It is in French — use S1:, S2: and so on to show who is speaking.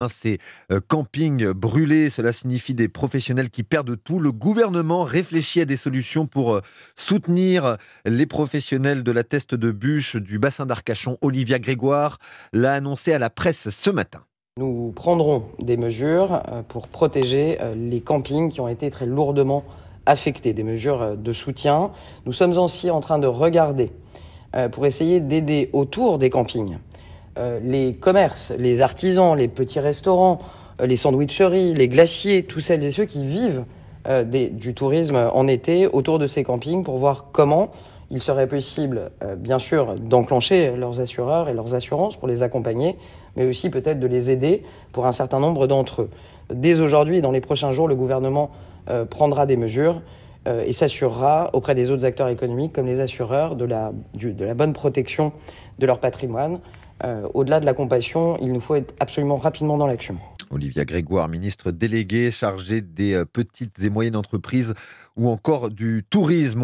S1: Hein, ces euh, campings brûlés, cela signifie des professionnels qui perdent tout. Le gouvernement réfléchit à des solutions pour euh, soutenir les professionnels de la teste de bûche du bassin d'Arcachon. Olivia Grégoire l'a annoncé à la presse ce matin.
S2: Nous prendrons des mesures euh, pour protéger les campings qui ont été très lourdement affectés, des mesures de soutien. Nous sommes aussi en train de regarder pour essayer d'aider autour des campings euh, les commerces, les artisans, les petits restaurants, euh, les sandwicheries, les glaciers, tous celles et ceux qui vivent euh, du tourisme en été autour de ces campings pour voir comment il serait possible, bien sûr, d'enclencher leurs assureurs et leurs assurances pour les accompagner, mais aussi peut-être de les aider pour un certain nombre d'entre eux. Dès aujourd'hui et dans les prochains jours, le gouvernement prendra des mesures. Euh, et s'assurera auprès des autres acteurs économiques comme les assureurs de la, de la bonne protection de leur patrimoine. Euh, au-delà de la compassion, il nous faut être absolument rapidement dans
S1: l'action. Olivia Grégoire, ministre déléguée chargée des euh, petites et moyennes entreprises ou encore du tourisme.